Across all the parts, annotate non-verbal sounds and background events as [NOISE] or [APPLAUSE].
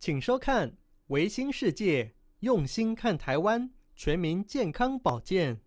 请收看《维新世界》，用心看台湾，全民健康保健。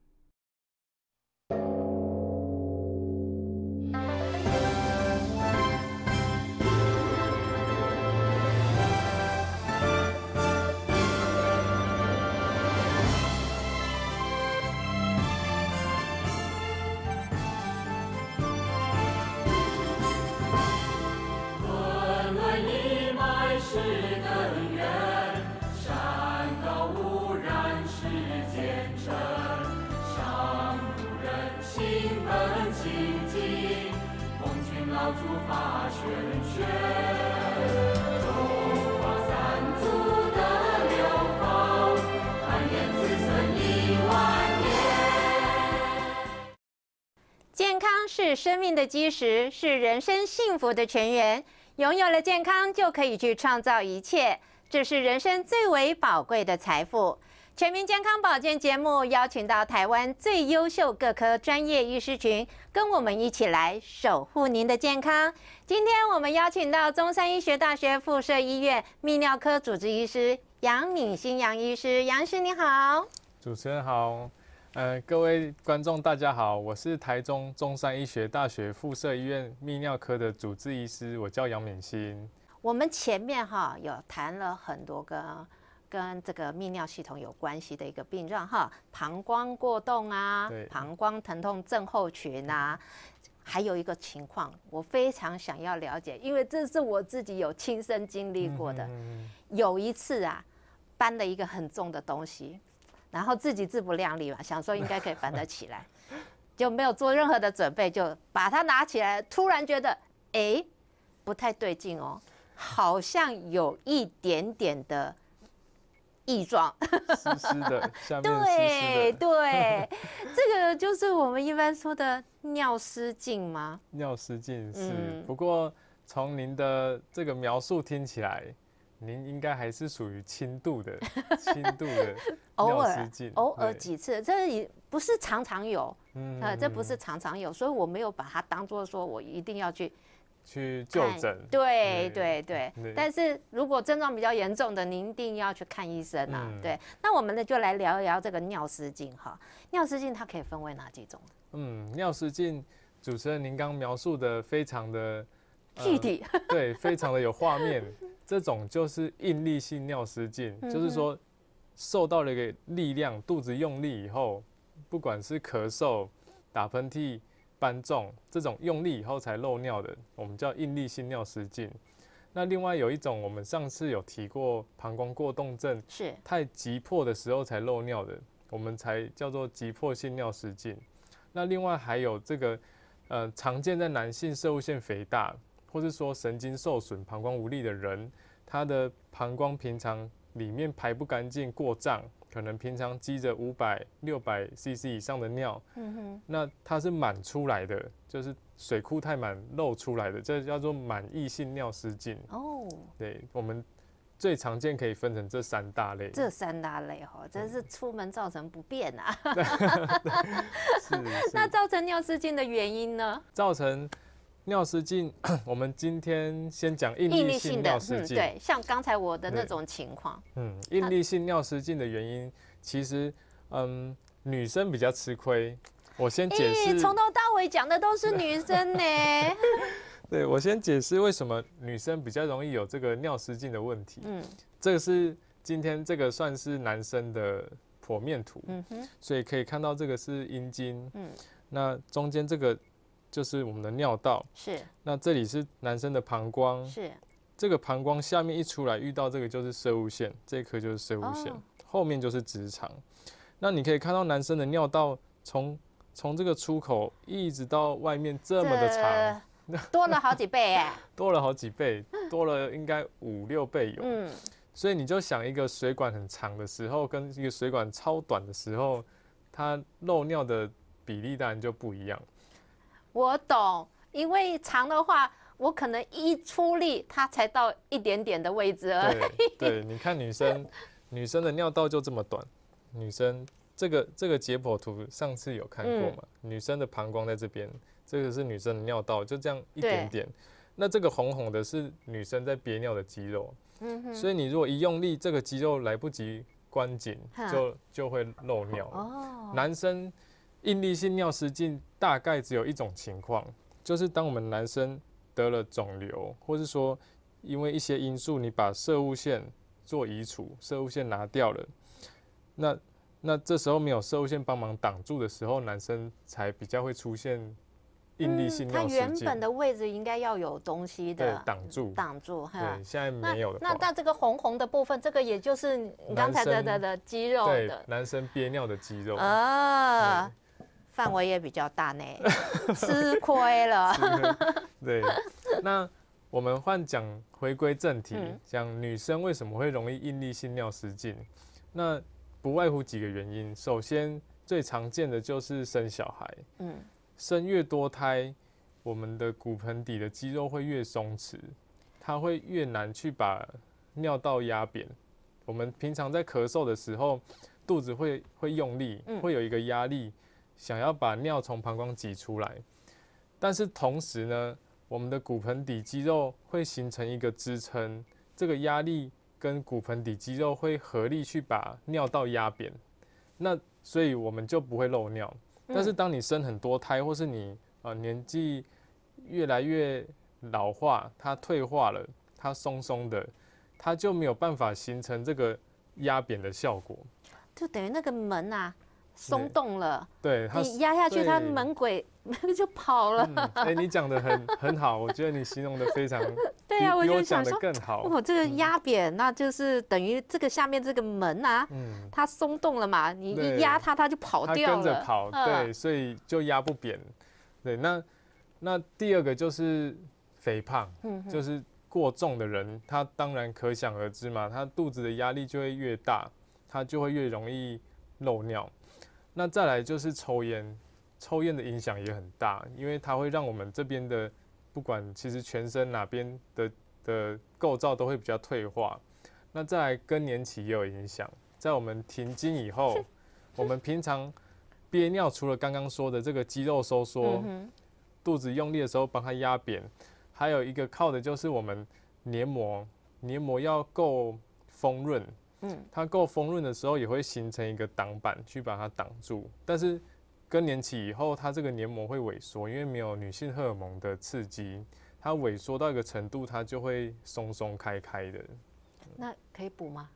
生命的基石是人生幸福的泉源，拥有了健康，就可以去创造一切。这是人生最为宝贵的财富。全民健康保健节目邀请到台湾最优秀各科专业医师群，跟我们一起来守护您的健康。今天我们邀请到中山医学大学附设医院泌尿科主治医师杨敏新杨医师，杨师你好，主持人好。呃，各位观众，大家好，我是台中中山医学大学附设医院泌尿科的主治医师，我叫杨敏欣。我们前面哈有谈了很多个跟这个泌尿系统有关系的一个病状哈，膀胱过动啊，膀胱疼痛症候群啊，还有一个情况我非常想要了解，因为这是我自己有亲身经历过的。有一次啊，搬了一个很重的东西。然后自己自不量力嘛，想说应该可以反得起来，就没有做任何的准备，就把它拿起来，突然觉得哎，不太对劲哦，好像有一点点的异状。湿湿的，[LAUGHS] 对对，[LAUGHS] 这个就是我们一般说的尿失禁吗？尿失禁是，不过从您的这个描述听起来。您应该还是属于轻度的，[LAUGHS] 轻度的，偶尔偶尔几次，这也不是常常有，呃，这不是常常有，所以我没有把它当做说我一定要去去就诊，对对对，但是如果症状比较严重的，您一定要去看医生啊。对，那我们呢就来聊一聊这个尿失禁哈，尿失禁它可以分为哪几种？嗯，尿失禁，主持人您刚描述的非常的具体，[LAUGHS] 对，非常的有画面。这种就是应力性尿失禁，就是说受到了一个力量，肚子用力以后，不管是咳嗽、打喷嚏、搬重，这种用力以后才漏尿的，我们叫应力性尿失禁。那另外有一种，我们上次有提过，膀胱过动症是太急迫的时候才漏尿的，我们才叫做急迫性尿失禁。那另外还有这个，呃，常见在男性射物腺肥大。或是说神经受损、膀胱无力的人，他的膀胱平常里面排不干净、过胀，可能平常积着五百、六百 CC 以上的尿，嗯哼，那它是满出来的，就是水库太满漏出来的，这叫做满溢性尿失禁。哦，对，我们最常见可以分成这三大类。这三大类哈，真是出门造成不便啊。[LAUGHS] 那造成尿失禁的原因呢？造成。尿失禁，[CLEARS THROAT] 我们今天先讲应力性的尿失禁，对，像刚才我的那种情况，嗯，应力性尿失禁的原因，其实，嗯，女生比较吃亏，我先解释，从头到尾讲的都是女生呢，[LAUGHS] [LAUGHS] 对，我先解释为什么女生比较容易有这个尿失禁的问题，嗯，这个是今天这个算是男生的剖面图，嗯哼，所以可以看到这个是阴茎，嗯，那中间这个。就是我们的尿道，是。那这里是男生的膀胱，是。这个膀胱下面一出来，遇到这个就是射物线，这颗就是射物线，后面就是直肠。那你可以看到男生的尿道从从这个出口一直到外面这么的长，多了好几倍哎，[LAUGHS] 多了好几倍，多了应该五六倍有。嗯。所以你就想一个水管很长的时候，跟一个水管超短的时候，它漏尿的比例当然就不一样。我懂，因为长的话，我可能一出力，它才到一点点的位置而已。对，对，你看女生，[LAUGHS] 女生的尿道就这么短。女生这个这个解剖图上次有看过嘛？女生的膀胱在这边，这个是女生的尿道，就这样一点点。那这个红红的是女生在憋尿的肌肉。嗯哼。所以你如果一用力，这个肌肉来不及关紧，就就会漏尿。哦。男生。应力性尿失禁大概只有一种情况，就是当我们男生得了肿瘤，或是说因为一些因素，你把射物线做移除，射物线拿掉了，那那这时候没有射物线帮忙挡住的时候，男生才比较会出现应力性尿失禁。原本的位置应该要有东西的挡住，挡住。对，现在没有的那那这个红红的部分，这个也就是你刚才的的肌肉，对，男生憋尿的肌肉啊。范围也比较大呢，[LAUGHS] 吃亏了。[LAUGHS] [LAUGHS] 对。那我们换讲，回归正题，讲女生为什么会容易应力性尿失禁？那不外乎几个原因。首先，最常见的就是生小孩。嗯。生越多胎，我们的骨盆底的肌肉会越松弛，它会越难去把尿道压扁。我们平常在咳嗽的时候，肚子会会用力，会有一个压力。想要把尿从膀胱挤出来，但是同时呢，我们的骨盆底肌肉会形成一个支撑，这个压力跟骨盆底肌肉会合力去把尿道压扁，那所以我们就不会漏尿。但是当你生很多胎，或是你啊年纪越来越老化，它退化了，它松松的，它就没有办法形成这个压扁的效果，就等于那个门啊。松动了，对，你压下去，它门轨 [LAUGHS] 就跑了。哎，你讲的很很好，我觉得你形容的非常。[LAUGHS] 对啊，我又想说，我这个压扁，那就是等于这个下面这个门啊，它松动了嘛，你一压它，它就跑掉了。它跟着跑，对，所以就压不扁。对，那那第二个就是肥胖，就是过重的人，他当然可想而知嘛，他肚子的压力就会越大，他就会越容易漏尿。那再来就是抽烟，抽烟的影响也很大，因为它会让我们这边的不管其实全身哪边的的构造都会比较退化。那再来更年期也有影响，在我们停经以后，我们平常憋尿除了刚刚说的这个肌肉收缩，肚子用力的时候帮它压扁，还有一个靠的就是我们黏膜，黏膜要够丰润。嗯，它够丰润的时候，也会形成一个挡板去把它挡住。但是更年期以后，它这个黏膜会萎缩，因为没有女性荷尔蒙的刺激，它萎缩到一个程度，它就会松松开开的。那可以补吗？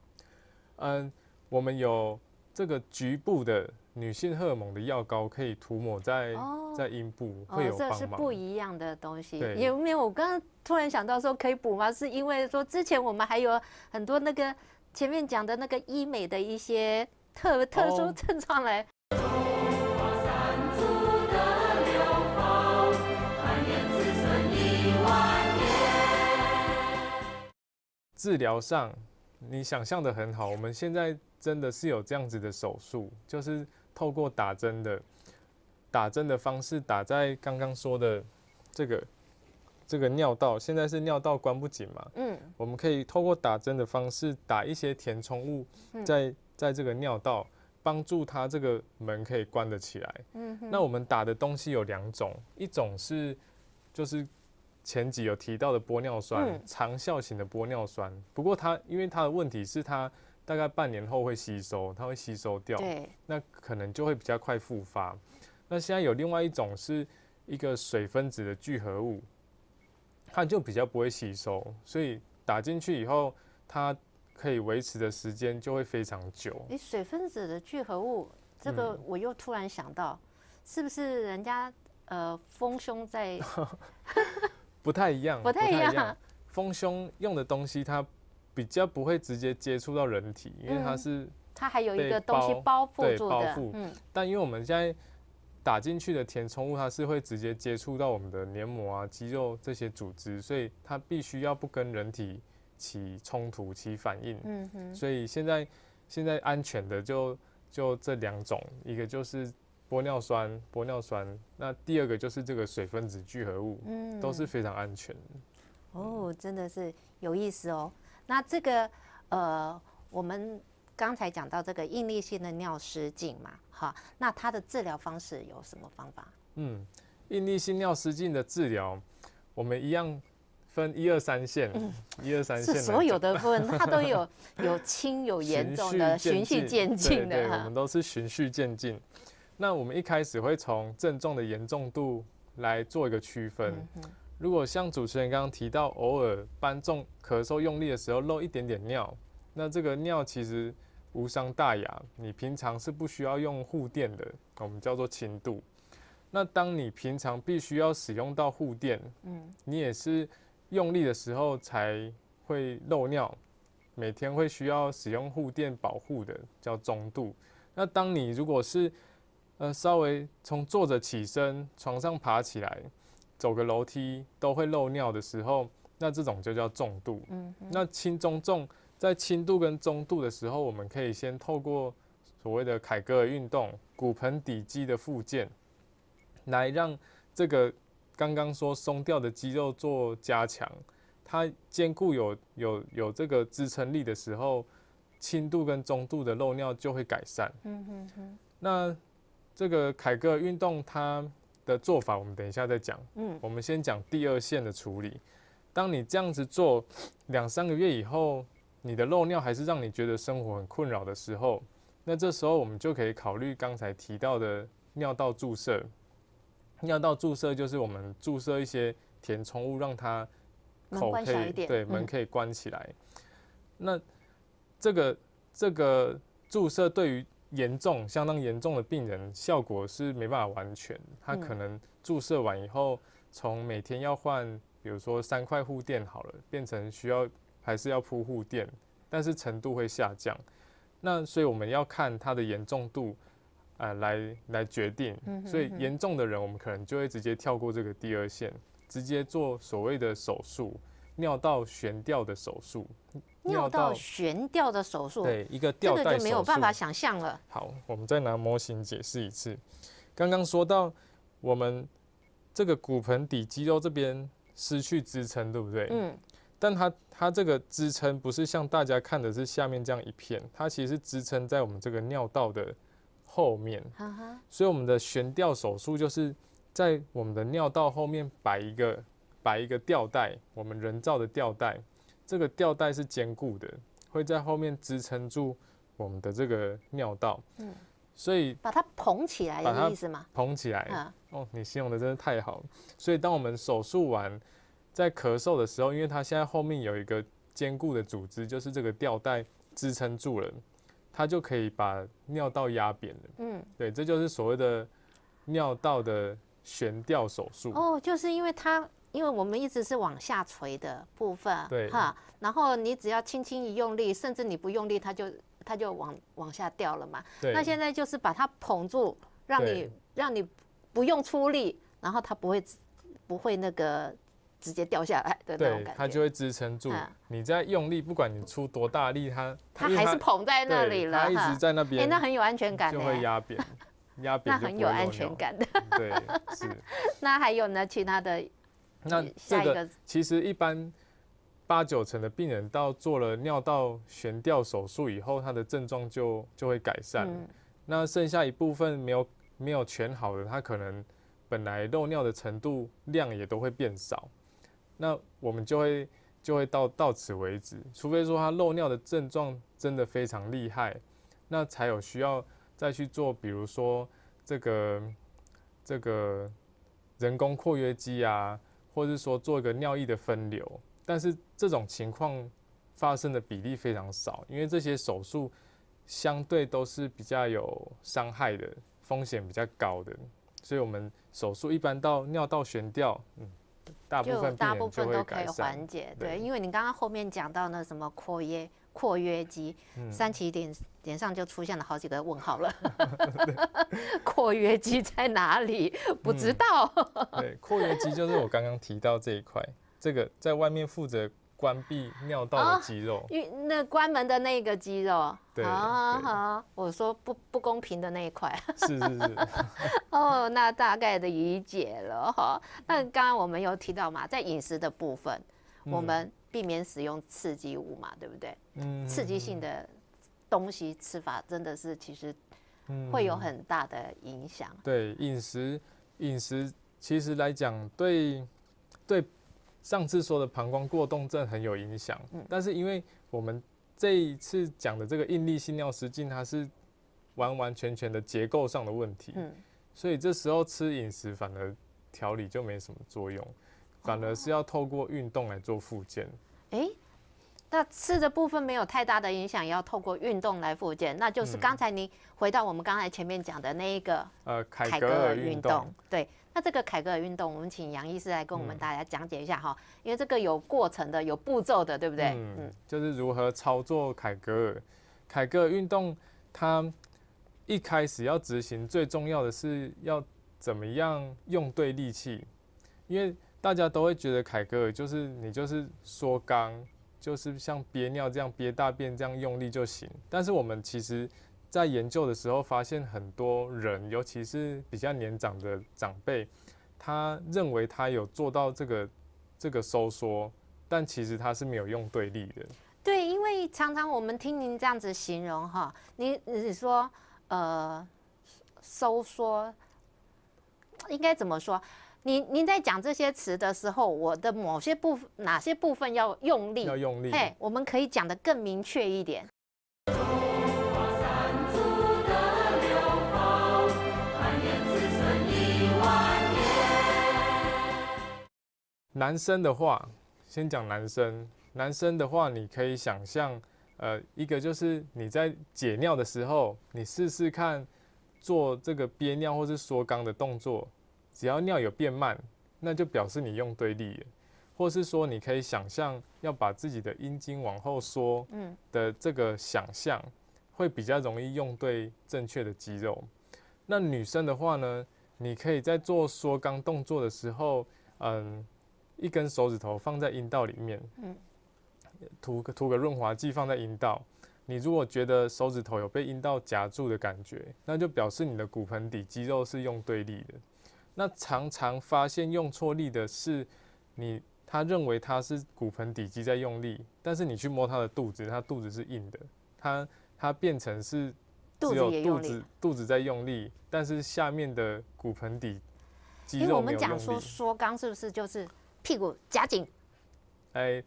嗯，我们有这个局部的女性荷尔蒙的药膏，可以涂抹在在阴部，会有帮忙。这是不一样的东西。有没有？我刚刚突然想到说可以补吗？是因为说之前我们还有很多那个。前面讲的那个医美的一些特特殊症状来，治疗上你想象的很好，我们现在真的是有这样子的手术，就是透过打针的打针的方式打在刚刚说的这个。这个尿道现在是尿道关不紧嘛？嗯，我们可以透过打针的方式打一些填充物，在在这个尿道帮助它这个门可以关得起来。嗯，那我们打的东西有两种，一种是就是前几有提到的玻尿酸长效型的玻尿酸，不过它因为它的问题是它大概半年后会吸收，它会吸收掉。那可能就会比较快复发。那现在有另外一种是一个水分子的聚合物。它就比较不会吸收，所以打进去以后，它可以维持的时间就会非常久。你水分子的聚合物，这个我又突然想到，是不是人家呃丰胸在？[LAUGHS] [LAUGHS] 不太一样，不太一样。丰胸用的东西，它比较不会直接接触到人体，因为它是它还有一个东西包覆住的。嗯，但因为我们现在。打进去的填充物，它是会直接接触到我们的黏膜啊、肌肉这些组织，所以它必须要不跟人体起冲突、起反应。嗯哼。所以现在现在安全的就就这两种，一个就是玻尿酸，玻尿酸，那第二个就是这个水分子聚合物，嗯，都是非常安全。哦，真的是有意思哦。那这个呃，我们。刚才讲到这个应力性的尿失禁嘛，哈，那它的治疗方式有什么方法？嗯，应力性尿失禁的治疗，我们一样分一二三线，嗯，一二三线是所有的分，它都有有轻有严重的，循序渐进的我们都是循序渐进。那我们一开始会从症状的严重度来做一个区分。如果像主持人刚刚提到，偶尔搬重、咳嗽用力的时候漏一点点尿，那这个尿其实。无伤大雅，你平常是不需要用护垫的，我们叫做轻度。那当你平常必须要使用到护垫，嗯，你也是用力的时候才会漏尿，每天会需要使用护垫保护的，叫中度。那当你如果是呃稍微从坐着起身、床上爬起来、走个楼梯都会漏尿的时候，那这种就叫重度。嗯，那轻、中、重。在轻度跟中度的时候，我们可以先透过所谓的凯格尔运动、骨盆底肌的复健，来让这个刚刚说松掉的肌肉做加强，它坚固有有有这个支撑力的时候，轻度跟中度的漏尿就会改善。嗯哼哼。那这个凯格尔运动它的做法，我们等一下再讲。嗯。我们先讲第二线的处理。当你这样子做两三个月以后。你的漏尿还是让你觉得生活很困扰的时候，那这时候我们就可以考虑刚才提到的尿道注射。尿道注射就是我们注射一些填充物，让它口可以对门可以关起来。那这个这个注射对于严重、相当严重的病人，效果是没办法完全。它可能注射完以后，从每天要换，比如说三块护垫好了，变成需要。还是要铺护垫，但是程度会下降。那所以我们要看它的严重度，呃，来来决定。所以严重的人，我们可能就会直接跳过这个第二线，直接做所谓的手术——尿道悬吊的手术。尿道悬吊的手术，对一个吊带手术，这个就没有办法想象了。好，我们再拿模型解释一次。刚刚说到我们这个骨盆底肌肉这边失去支撑，对不对？嗯。但它它这个支撑不是像大家看的是下面这样一片，它其实支撑在我们这个尿道的后面。所以我们的悬吊手术就是在我们的尿道后面摆一个摆一个吊带，我们人造的吊带，这个吊带是坚固的，会在后面支撑住我们的这个尿道。嗯，所以把它捧起来有意思吗？捧起来。哦，你形容的真的太好了。所以当我们手术完。在咳嗽的时候，因为它现在后面有一个坚固的组织，就是这个吊带支撑住了，它就可以把尿道压扁了。嗯，对，这就是所谓的尿道的悬吊手术。哦，就是因为它，因为我们一直是往下垂的部分，对哈。然后你只要轻轻一用力，甚至你不用力，它就它就往往下掉了嘛。对。那现在就是把它捧住，让你让你不用出力，然后它不会不会那个。直接掉下来的那种感觉，它就会支撑住。你在用力，不管你出多大力，它它还是捧在那里了。它一直在那边，哎，那很有安全感。就会压扁，压扁，[LAUGHS] 那很有安全感的。对，是。[LAUGHS] 那还有呢，其他的？那下一个其实一般八九成的病人到做了尿道悬吊手术以后，他的症状就就会改善。那剩下一部分没有没有全好的，他可能本来漏尿的程度量也都会变少。那我们就会就会到到此为止，除非说他漏尿的症状真的非常厉害，那才有需要再去做，比如说这个这个人工括约肌啊，或者是说做一个尿液的分流。但是这种情况发生的比例非常少，因为这些手术相对都是比较有伤害的，风险比较高的，所以我们手术一般到尿道悬吊，嗯。就大部分都可以缓解，对，因为你刚刚后面讲到那什么扩约扩约肌，三起点脸上就出现了好几个问号了。扩 [LAUGHS] 约肌在哪里？不知道。对，扩约肌就是我刚刚提到这一块，这个在外面负责。关闭尿道的肌肉，因、那关门的那个肌肉，对好，我说不不公平的那一块，是是是，[LAUGHS] 哦，那大概的理解了。哈。那刚刚我们有提到嘛，在饮食的部分，我们避免使用刺激物嘛，对不对？嗯，刺激性的东西吃法真的是其实会有很大的影响。对，饮食饮食其实来讲，对对。上次说的膀胱过动症很有影响，但是因为我们这一次讲的这个应力性尿失禁，它是完完全全的结构上的问题，所以这时候吃饮食反而调理就没什么作用，反而是要透过运动来做复健。哎。那吃的部分没有太大的影响，要透过运动来复健，那就是刚才您回到我们刚才前面讲的那一个呃凯格尔运动。对，那这个凯格尔运动，我们请杨医师来跟我们大家讲解一下哈，因为这个有过程的，有步骤的，对不对？嗯，就是如何操作凯格尔。凯格尔运动，它一开始要执行，最重要的是要怎么样用对力气，因为大家都会觉得凯格尔就是你就是缩肛。就是像憋尿这样憋大便这样用力就行，但是我们其实，在研究的时候发现，很多人，尤其是比较年长的长辈，他认为他有做到这个这个收缩，但其实他是没有用对立的。对，因为常常我们听您这样子形容哈，您你说呃收缩应该怎么说？您您在讲这些词的时候，我的某些部分哪些部分要用力？要用力。哎，我们可以讲的更明确一点。男生的话，先讲男生。男生的话，你可以想象，呃，一个就是你在解尿的时候，你试试看做这个憋尿或是缩肛的动作。只要尿有变慢，那就表示你用对立了，或是说你可以想象要把自己的阴茎往后缩，嗯，的这个想象会比较容易用对正确的肌肉。那女生的话呢，你可以在做缩肛动作的时候，嗯，一根手指头放在阴道里面，嗯，涂涂个润滑剂放在阴道。你如果觉得手指头有被阴道夹住的感觉，那就表示你的骨盆底肌肉是用对立的。那常常发现用错力的是，你他认为他是骨盆底肌在用力，但是你去摸他的肚子，他肚子是硬的，他他变成是肚子肚子肚子在用力，但是下面的骨盆底肌肉没有用力。我们讲说缩肛是不是就是屁股夹紧？哎，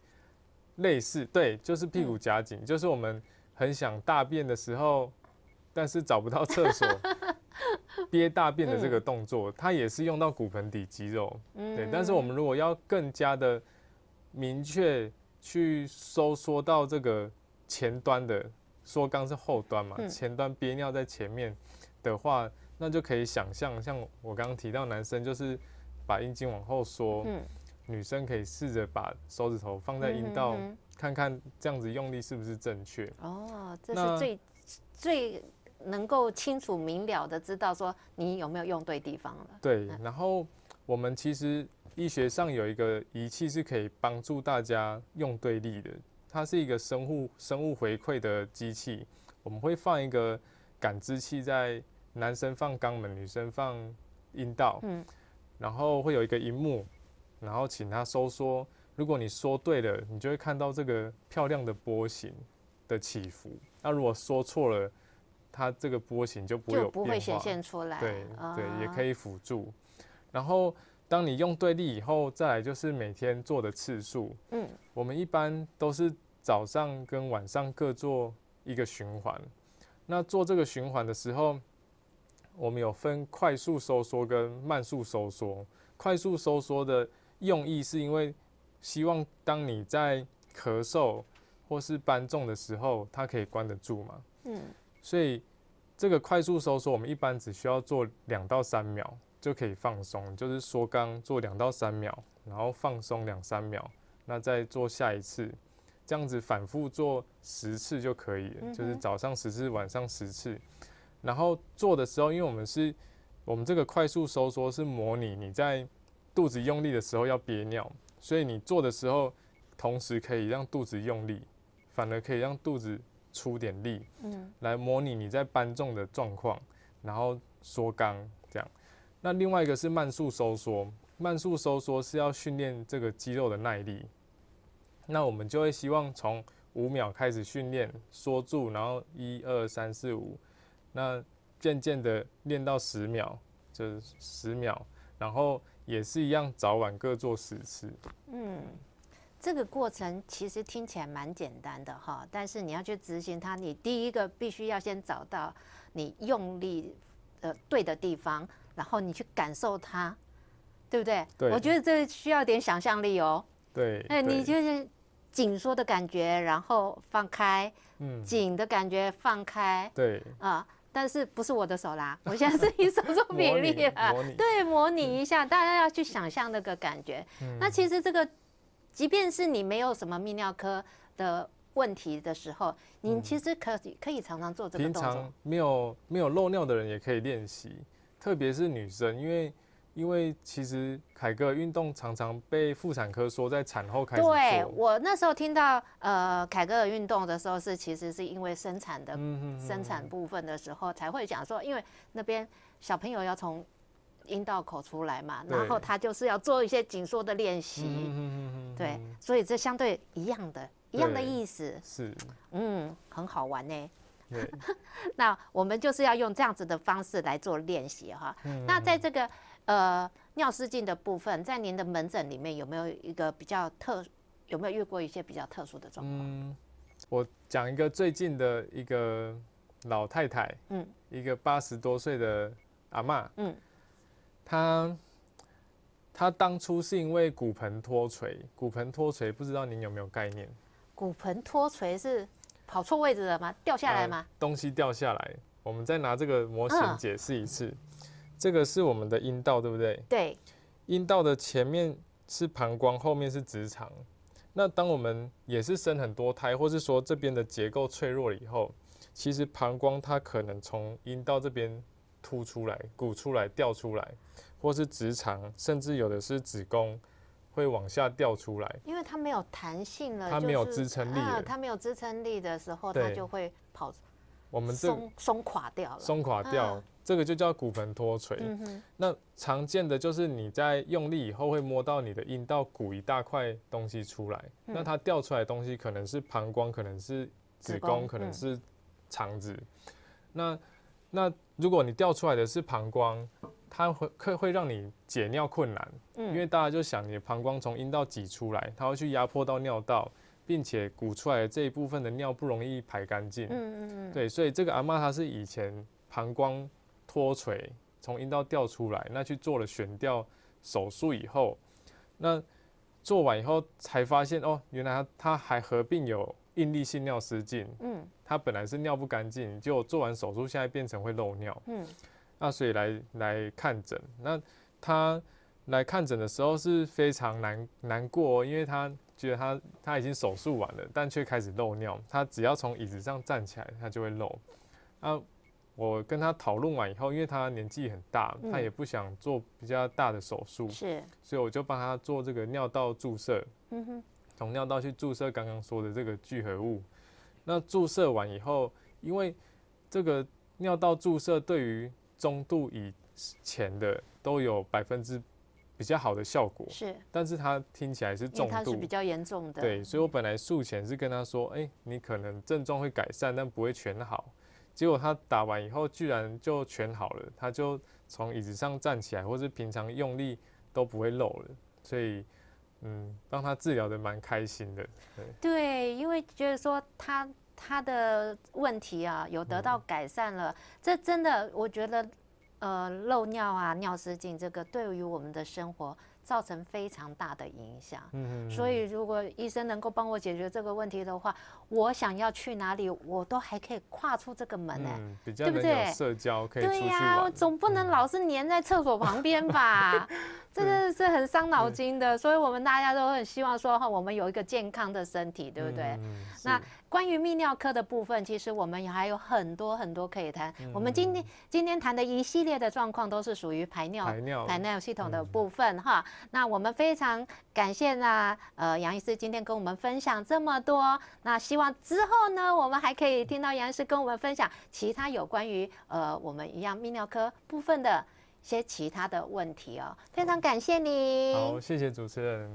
类似对，就是屁股夹紧，就是我们很想大便的时候，但是找不到厕所。[LAUGHS] 憋大便的这个动作，它也是用到骨盆底肌肉。对，但是我们如果要更加的明确去收缩到这个前端的缩肛是后端嘛，前端憋尿在前面的话，那就可以想象，像我刚刚提到男生就是把阴茎往后缩，女生可以试着把手指头放在阴道，看看这样子用力是不是正确。哦，这是最最。能够清楚明了的知道说你有没有用对地方了。对，然后我们其实医学上有一个仪器是可以帮助大家用对力的，它是一个生物生物回馈的机器。我们会放一个感知器在男生放肛门，女生放阴道，嗯，然后会有一个荧幕，然后请他收缩。如果你说对了，你就会看到这个漂亮的波形的起伏。那如果说错了，它这个波形就不会有变化，对对，也可以辅助。然后，当你用对立以后，再来就是每天做的次数。嗯，我们一般都是早上跟晚上各做一个循环。那做这个循环的时候，我们有分快速收缩跟慢速收缩。快速收缩的用意是因为希望当你在咳嗽或是搬重的时候，它可以关得住嘛。嗯。所以这个快速收缩，我们一般只需要做两到三秒就可以放松，就是缩肛做两到三秒，然后放松两三秒，那再做下一次，这样子反复做十次就可以了，就是早上十次，晚上十次。然后做的时候，因为我们是，我们这个快速收缩是模拟你在肚子用力的时候要憋尿，所以你做的时候，同时可以让肚子用力，反而可以让肚子。出点力，嗯，来模拟你在搬重的状况，然后缩肛这样。那另外一个是慢速收缩，慢速收缩是要训练这个肌肉的耐力。那我们就会希望从五秒开始训练缩住，然后一二三四五，那渐渐的练到十秒，就是十秒，然后也是一样早晚各做十次。嗯。这个过程其实听起来蛮简单的哈，但是你要去执行它，你第一个必须要先找到你用力呃对的地方，然后你去感受它，对不对？对。我觉得这需要点想象力哦。对。哎，你就是紧缩的感觉，然后放开，嗯，紧的感觉放开。对。啊，但是不是我的手啦，我现在是以手做 [LAUGHS] 模拟了，对，模拟一下，大家要去想象那个感觉。嗯。那其实这个。即便是你没有什么泌尿科的问题的时候，你其实可以、可以常常做这个动作。平常没有没有漏尿的人也可以练习，特别是女生，因为因为其实凯哥运动常常被妇产科说在产后开始对，我那时候听到呃凯哥运动的时候，是其实是因为生产的生产部分的时候才会讲说，因为那边小朋友要从。阴道口出来嘛，然后他就是要做一些紧缩的练习，对，所以这相对一样的，一样的意思，是，嗯，很好玩呢。[LAUGHS] 那我们就是要用这样子的方式来做练习哈。那在这个呃尿失禁的部分，在您的门诊里面有没有一个比较特，有没有遇过一些比较特殊的状况？我讲一个最近的一个老太太，嗯，一个八十多岁的阿妈，嗯。他他当初是因为骨盆脱垂，骨盆脱垂不知道您有没有概念？骨盆脱垂是跑错位置了吗？掉下来吗？东西掉下来，我们再拿这个模型解释一次。这个是我们的阴道，对不对？对。阴道的前面是膀胱，后面是直肠。那当我们也是生很多胎，或是说这边的结构脆弱了以后，其实膀胱它可能从阴道这边。凸出来、鼓出来、掉出来，或是直肠，甚至有的是子宫，会往下掉出来。因为它没有弹性了，它没有支撑力了。它没有支撑力的时候，它就会跑。我们松松垮掉了。松垮掉，这个就叫骨盆脱垂。嗯那常见的就是你在用力以后会摸到你的阴道鼓一大块东西出来。那它掉出来东西可能是膀胱，可能是子宫，可能是肠子。那那如果你掉出来的是膀胱，它会可会让你解尿困难，因为大家就想你膀胱从阴道挤出来，它会去压迫到尿道，并且鼓出来的这一部分的尿不容易排干净。嗯嗯嗯。对，所以这个阿妈她是以前膀胱脱垂从阴道掉出来，那去做了悬吊手术以后，那做完以后才发现哦，原来它她还合并有。应力性尿失禁，嗯，他本来是尿不干净，就做完手术现在变成会漏尿，嗯，那所以来来看诊，那他来看诊的时候是非常难难过，因为他觉得他他已经手术完了，但却开始漏尿，他只要从椅子上站起来，他就会漏。那我跟他讨论完以后，因为他年纪很大，他也不想做比较大的手术，是，所以我就帮他做这个尿道注射，嗯哼。从尿道去注射刚刚说的这个聚合物，那注射完以后，因为这个尿道注射对于中度以前的都有百分之比较好的效果，是。但是它听起来是重度，比较严重的。对，所以我本来术前是跟他说，哎，你可能症状会改善，但不会全好。结果他打完以后，居然就全好了，他就从椅子上站起来，或是平常用力都不会漏了，所以。嗯，让他治疗的蛮开心的。对，因为觉得说他他的问题啊，有得到改善了。这真的，我觉得，呃，漏尿啊、尿失禁这个，对于我们的生活造成非常大的影响。嗯嗯。所以，如果医生能够帮我解决这个问题的话，我想要去哪里，我都还可以跨出这个门呢。对不对？社交可以出去对呀，我总不能老是黏在厕所旁边吧。[LAUGHS] 是是是很伤脑筋的，所以我们大家都很希望说哈，我们有一个健康的身体，对不对？那关于泌尿科的部分，其实我们也还有很多很多可以谈。我们今天今天谈的一系列的状况，都是属于排尿排尿排尿系统的部分哈。那我们非常感谢呢，呃，杨医师今天跟我们分享这么多。那希望之后呢，我们还可以听到杨医师跟我们分享其他有关于呃我们一样泌尿科部分的。些其他的问题哦，非常感谢您。好，谢谢主持人。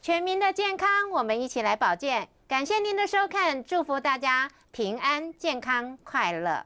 全民的健康，我们一起来保健。感谢您的收看，祝福大家平安、健康、快乐。